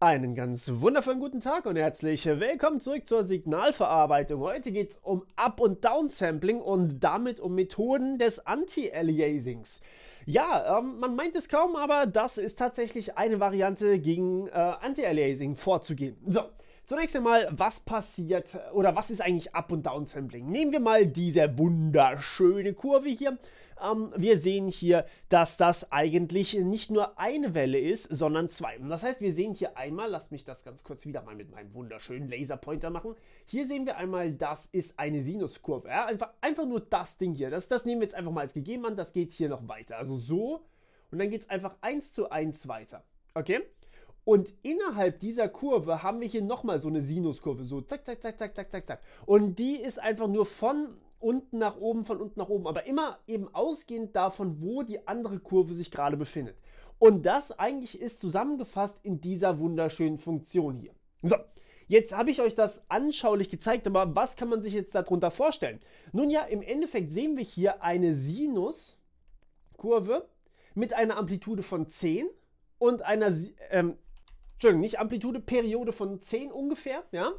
Einen ganz wundervollen guten Tag und herzlich willkommen zurück zur Signalverarbeitung. Heute geht es um Up- und Down-Sampling und damit um Methoden des Anti-Aliasings. Ja, ähm, man meint es kaum, aber das ist tatsächlich eine Variante, gegen äh, Anti-Aliasing vorzugehen. So, Zunächst einmal, was passiert oder was ist eigentlich Up- und Downsampling? Nehmen wir mal diese wunderschöne Kurve hier. Ähm, wir sehen hier, dass das eigentlich nicht nur eine Welle ist, sondern zwei. Und Das heißt, wir sehen hier einmal, lasst mich das ganz kurz wieder mal mit meinem wunderschönen Laserpointer machen. Hier sehen wir einmal, das ist eine Sinuskurve. Ja? Einfach, einfach nur das Ding hier. Das, das nehmen wir jetzt einfach mal als gegeben an. Das geht hier noch weiter. Also so und dann geht es einfach 1 zu 1 weiter. Okay? Und innerhalb dieser Kurve haben wir hier nochmal so eine Sinuskurve, so zack, zack, zack, zack, zack, zack, zack. Und die ist einfach nur von unten nach oben, von unten nach oben, aber immer eben ausgehend davon, wo die andere Kurve sich gerade befindet. Und das eigentlich ist zusammengefasst in dieser wunderschönen Funktion hier. So, jetzt habe ich euch das anschaulich gezeigt, aber was kann man sich jetzt darunter vorstellen? Nun ja, im Endeffekt sehen wir hier eine Sinuskurve mit einer Amplitude von 10 und einer, ähm, Entschuldigung, nicht Amplitude, Periode von 10 ungefähr, ja.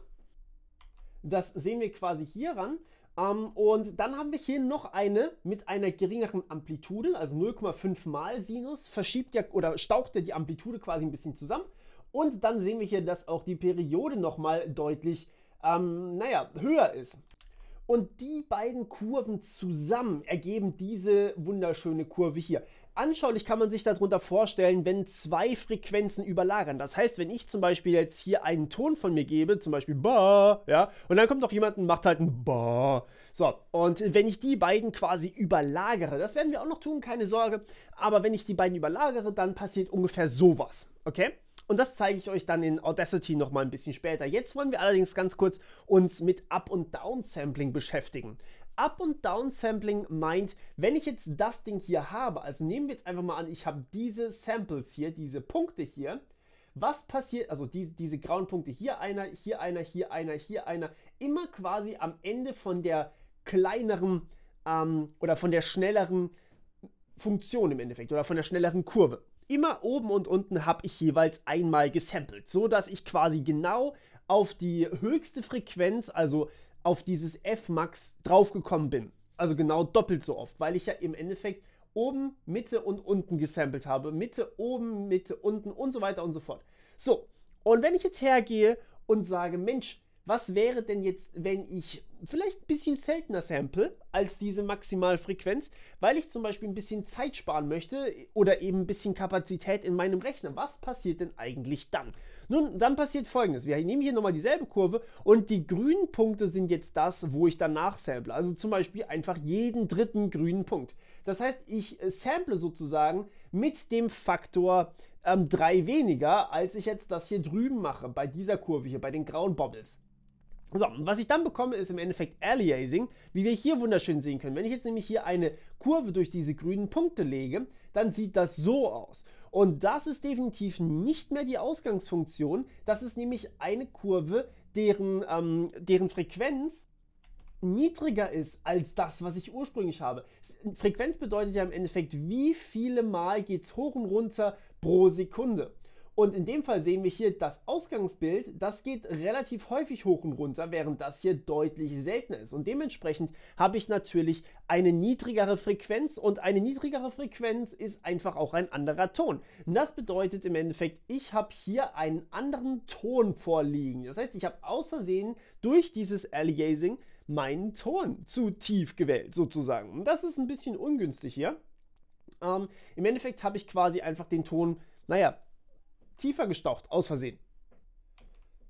Das sehen wir quasi hier ran. Ähm, und dann haben wir hier noch eine mit einer geringeren Amplitude, also 0,5 mal Sinus, verschiebt ja oder staucht ja die Amplitude quasi ein bisschen zusammen. Und dann sehen wir hier, dass auch die Periode nochmal deutlich, ähm, naja, höher ist. Und die beiden Kurven zusammen ergeben diese wunderschöne Kurve hier anschaulich kann man sich darunter vorstellen, wenn zwei Frequenzen überlagern. Das heißt, wenn ich zum Beispiel jetzt hier einen Ton von mir gebe, zum Beispiel Ba, ja, und dann kommt noch jemand und macht halt ein Ba. So, und wenn ich die beiden quasi überlagere, das werden wir auch noch tun, keine Sorge, aber wenn ich die beiden überlagere, dann passiert ungefähr sowas, okay? Und das zeige ich euch dann in Audacity nochmal ein bisschen später. Jetzt wollen wir allerdings ganz kurz uns mit Up- und Down-Sampling beschäftigen. Up- und Down-Sampling meint, wenn ich jetzt das Ding hier habe, also nehmen wir jetzt einfach mal an, ich habe diese Samples hier, diese Punkte hier, was passiert, also die, diese grauen Punkte, hier einer, hier einer, hier einer, hier einer, immer quasi am Ende von der kleineren ähm, oder von der schnelleren Funktion im Endeffekt oder von der schnelleren Kurve. Immer oben und unten habe ich jeweils einmal gesampelt, so dass ich quasi genau auf die höchste Frequenz, also auf dieses F-Max draufgekommen bin. Also genau doppelt so oft, weil ich ja im Endeffekt oben, Mitte und unten gesampelt habe. Mitte, oben, Mitte, unten und so weiter und so fort. So, und wenn ich jetzt hergehe und sage, Mensch, was wäre denn jetzt, wenn ich vielleicht ein bisschen seltener sample als diese Maximalfrequenz, weil ich zum Beispiel ein bisschen Zeit sparen möchte oder eben ein bisschen Kapazität in meinem Rechner. Was passiert denn eigentlich dann? Nun, dann passiert folgendes. Wir nehmen hier nochmal dieselbe Kurve und die grünen Punkte sind jetzt das, wo ich danach sample. Also zum Beispiel einfach jeden dritten grünen Punkt. Das heißt, ich äh, sample sozusagen mit dem Faktor ähm, 3 weniger, als ich jetzt das hier drüben mache, bei dieser Kurve hier, bei den grauen Bobbles. So, was ich dann bekomme, ist im Endeffekt Aliasing, wie wir hier wunderschön sehen können. Wenn ich jetzt nämlich hier eine Kurve durch diese grünen Punkte lege, dann sieht das so aus. Und das ist definitiv nicht mehr die Ausgangsfunktion. Das ist nämlich eine Kurve, deren, ähm, deren Frequenz niedriger ist als das, was ich ursprünglich habe. Frequenz bedeutet ja im Endeffekt, wie viele Mal geht es hoch und runter pro Sekunde. Und in dem Fall sehen wir hier das Ausgangsbild, das geht relativ häufig hoch und runter, während das hier deutlich seltener ist. Und dementsprechend habe ich natürlich eine niedrigere Frequenz und eine niedrigere Frequenz ist einfach auch ein anderer Ton. das bedeutet im Endeffekt, ich habe hier einen anderen Ton vorliegen. Das heißt, ich habe außersehen durch dieses Aliasing meinen Ton zu tief gewählt, sozusagen. Und das ist ein bisschen ungünstig hier. Ähm, Im Endeffekt habe ich quasi einfach den Ton, naja, tiefer gestaucht, aus Versehen.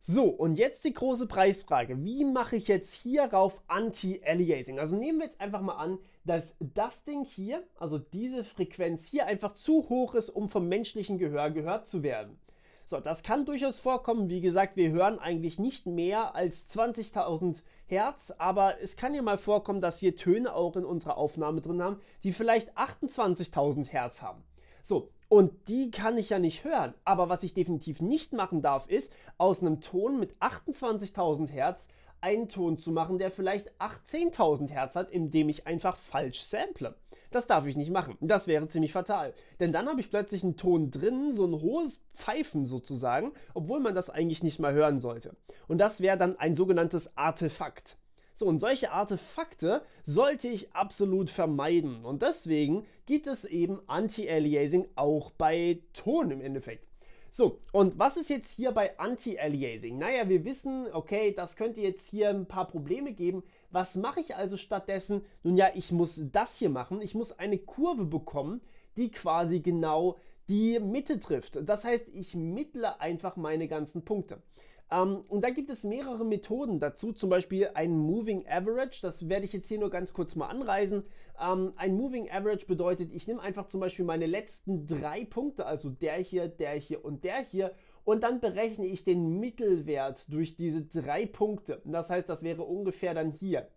So, und jetzt die große Preisfrage. Wie mache ich jetzt hierauf Anti-Aliasing? Also nehmen wir jetzt einfach mal an, dass das Ding hier, also diese Frequenz hier, einfach zu hoch ist, um vom menschlichen Gehör gehört zu werden. So, das kann durchaus vorkommen. Wie gesagt, wir hören eigentlich nicht mehr als 20.000 Hertz, aber es kann ja mal vorkommen, dass wir Töne auch in unserer Aufnahme drin haben, die vielleicht 28.000 Hertz haben. So, und die kann ich ja nicht hören. Aber was ich definitiv nicht machen darf, ist, aus einem Ton mit 28.000 Hertz einen Ton zu machen, der vielleicht 18.000 Hertz hat, indem ich einfach falsch sample. Das darf ich nicht machen. Das wäre ziemlich fatal. Denn dann habe ich plötzlich einen Ton drin, so ein hohes Pfeifen sozusagen, obwohl man das eigentlich nicht mal hören sollte. Und das wäre dann ein sogenanntes Artefakt. So, und solche Artefakte sollte ich absolut vermeiden. Und deswegen gibt es eben Anti-Aliasing auch bei Ton im Endeffekt. So, und was ist jetzt hier bei Anti-Aliasing? Naja, wir wissen, okay, das könnte jetzt hier ein paar Probleme geben. Was mache ich also stattdessen? Nun ja, ich muss das hier machen. Ich muss eine Kurve bekommen, die quasi genau die Mitte trifft. Das heißt, ich mittle einfach meine ganzen Punkte. Ähm, und da gibt es mehrere Methoden dazu, zum Beispiel ein Moving Average. Das werde ich jetzt hier nur ganz kurz mal anreisen. Ähm, ein Moving Average bedeutet, ich nehme einfach zum Beispiel meine letzten drei Punkte, also der hier, der hier und der hier, und dann berechne ich den Mittelwert durch diese drei Punkte. Das heißt, das wäre ungefähr dann hier.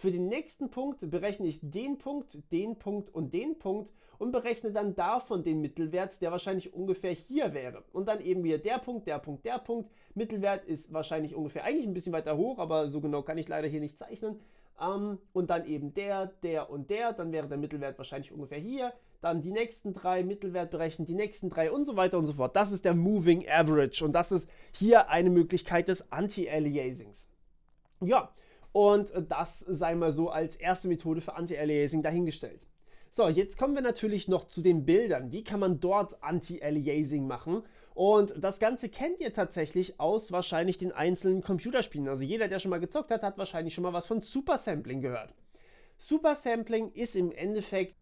Für den nächsten Punkt berechne ich den Punkt, den Punkt und den Punkt und berechne dann davon den Mittelwert, der wahrscheinlich ungefähr hier wäre. Und dann eben wieder der Punkt, der Punkt, der Punkt. Mittelwert ist wahrscheinlich ungefähr eigentlich ein bisschen weiter hoch, aber so genau kann ich leider hier nicht zeichnen. Um, ähm, und dann eben der, der und der, dann wäre der Mittelwert wahrscheinlich ungefähr hier, dann die nächsten drei Mittelwert berechnen, die nächsten drei und so weiter und so fort. Das ist der Moving Average und das ist hier eine Möglichkeit des Anti-Aliasings. Ja, und das sei mal so als erste Methode für Anti-Aliasing dahingestellt. So, jetzt kommen wir natürlich noch zu den Bildern. Wie kann man dort Anti-Aliasing machen? Und das Ganze kennt ihr tatsächlich aus wahrscheinlich den einzelnen Computerspielen. Also jeder, der schon mal gezockt hat, hat wahrscheinlich schon mal was von Supersampling gehört. Supersampling ist im Endeffekt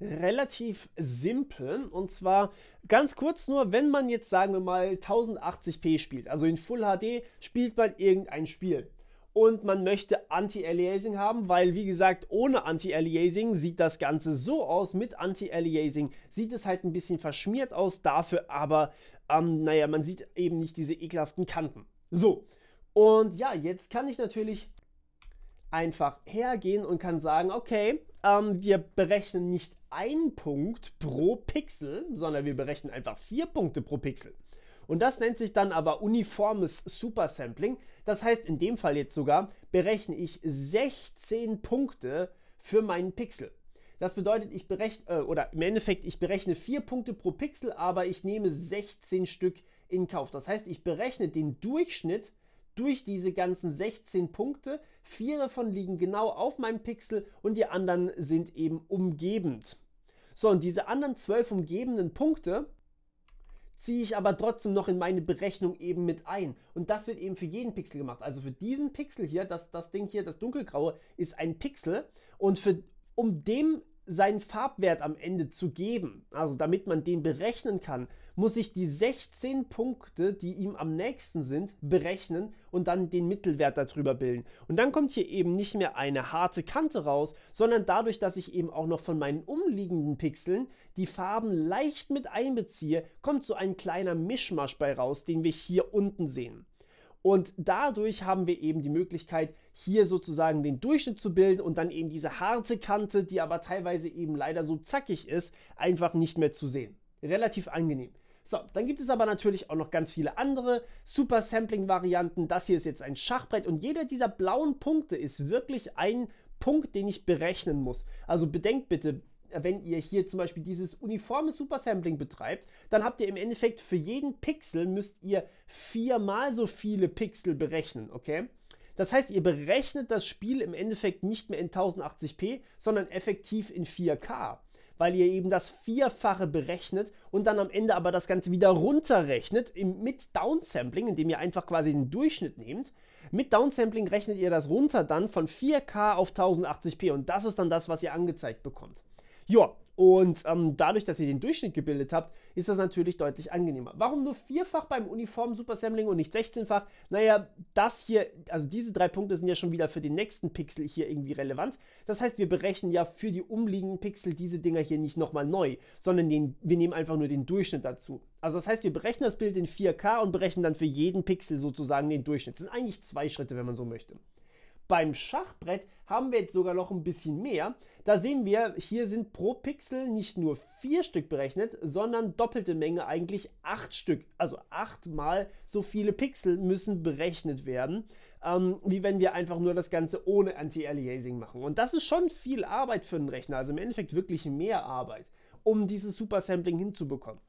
relativ simpel und zwar ganz kurz nur, wenn man jetzt sagen wir mal 1080p spielt, also in Full HD spielt man irgendein Spiel und man möchte Anti-Aliasing haben, weil wie gesagt, ohne Anti-Aliasing sieht das Ganze so aus. Mit Anti-Aliasing sieht es halt ein bisschen verschmiert aus, dafür aber, ähm, naja, man sieht eben nicht diese ekelhaften Kanten. So, und ja, jetzt kann ich natürlich einfach hergehen und kann sagen, okay, ähm, wir berechnen nicht einen Punkt pro Pixel, sondern wir berechnen einfach vier Punkte pro Pixel. Und das nennt sich dann aber uniformes Supersampling. Das heißt, in dem Fall jetzt sogar berechne ich 16 Punkte für meinen Pixel. Das bedeutet, ich berechne, äh, oder im Endeffekt, ich berechne 4 Punkte pro Pixel, aber ich nehme 16 Stück in Kauf. Das heißt, ich berechne den Durchschnitt durch diese ganzen 16 Punkte. Vier davon liegen genau auf meinem Pixel und die anderen sind eben umgebend. So, und diese anderen 12 umgebenden Punkte, ziehe ich aber trotzdem noch in meine Berechnung eben mit ein. Und das wird eben für jeden Pixel gemacht. Also für diesen Pixel hier, das, das Ding hier, das dunkelgraue, ist ein Pixel. Und für, um dem seinen Farbwert am Ende zu geben, also damit man den berechnen kann, muss ich die 16 Punkte, die ihm am nächsten sind, berechnen und dann den Mittelwert darüber bilden. Und dann kommt hier eben nicht mehr eine harte Kante raus, sondern dadurch, dass ich eben auch noch von meinen umliegenden Pixeln die Farben leicht mit einbeziehe, kommt so ein kleiner Mischmasch bei raus, den wir hier unten sehen. Und dadurch haben wir eben die Möglichkeit, hier sozusagen den Durchschnitt zu bilden und dann eben diese harte Kante, die aber teilweise eben leider so zackig ist, einfach nicht mehr zu sehen. Relativ angenehm. So, dann gibt es aber natürlich auch noch ganz viele andere Super Sampling Varianten. Das hier ist jetzt ein Schachbrett und jeder dieser blauen Punkte ist wirklich ein Punkt, den ich berechnen muss. Also bedenkt bitte, wenn ihr hier zum Beispiel dieses uniforme Supersampling betreibt, dann habt ihr im Endeffekt für jeden Pixel müsst ihr viermal so viele Pixel berechnen, okay? Das heißt, ihr berechnet das Spiel im Endeffekt nicht mehr in 1080p, sondern effektiv in 4K, weil ihr eben das Vierfache berechnet und dann am Ende aber das Ganze wieder runterrechnet im, mit Downsampling, indem ihr einfach quasi den Durchschnitt nehmt. Mit Downsampling rechnet ihr das runter dann von 4K auf 1080p und das ist dann das, was ihr angezeigt bekommt. Ja, und ähm, dadurch, dass ihr den Durchschnitt gebildet habt, ist das natürlich deutlich angenehmer. Warum nur vierfach beim Uniform Super Sampling und nicht 16-fach? Naja, das hier, also diese drei Punkte sind ja schon wieder für den nächsten Pixel hier irgendwie relevant. Das heißt, wir berechnen ja für die umliegenden Pixel diese Dinger hier nicht nochmal neu, sondern den, wir nehmen einfach nur den Durchschnitt dazu. Also das heißt, wir berechnen das Bild in 4K und berechnen dann für jeden Pixel sozusagen den Durchschnitt. Das sind eigentlich zwei Schritte, wenn man so möchte. Beim Schachbrett haben wir jetzt sogar noch ein bisschen mehr. Da sehen wir, hier sind pro Pixel nicht nur vier Stück berechnet, sondern doppelte Menge eigentlich acht Stück. Also achtmal so viele Pixel müssen berechnet werden, ähm, wie wenn wir einfach nur das Ganze ohne Anti-Aliasing machen. Und das ist schon viel Arbeit für einen Rechner, also im Endeffekt wirklich mehr Arbeit, um dieses Super-Sampling hinzubekommen.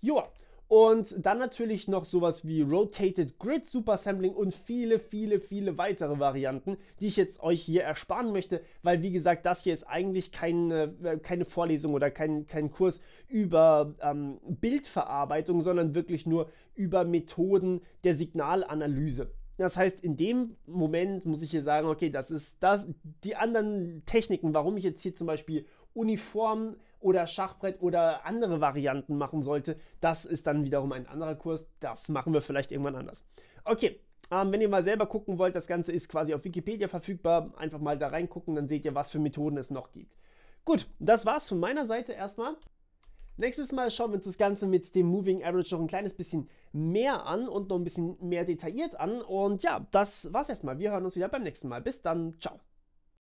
Joa, und dann natürlich noch sowas wie Rotated Grid Super Sampling und viele, viele, viele weitere Varianten, die ich jetzt euch hier ersparen möchte, weil wie gesagt, das hier ist eigentlich keine, äh, keine Vorlesung oder kein, kein Kurs über ähm, Bildverarbeitung, sondern wirklich nur über Methoden der Signalanalyse. Das heißt, in dem Moment muss ich hier sagen, okay, das ist das, die anderen Techniken, warum ich jetzt hier zum Beispiel Uniform oder Schachbrett oder andere Varianten machen sollte, das ist dann wiederum ein anderer Kurs. Das machen wir vielleicht irgendwann anders. Okay, ähm, wenn ihr mal selber gucken wollt, das Ganze ist quasi auf Wikipedia verfügbar. Einfach mal da reingucken, dann seht ihr, was für Methoden es noch gibt. Gut, das war's von meiner Seite erstmal. Nächstes Mal schauen wir uns das Ganze mit dem Moving Average noch ein kleines bisschen mehr an und noch ein bisschen mehr detailliert an. Und ja, das war's erstmal. Wir hören uns wieder beim nächsten Mal. Bis dann. Ciao.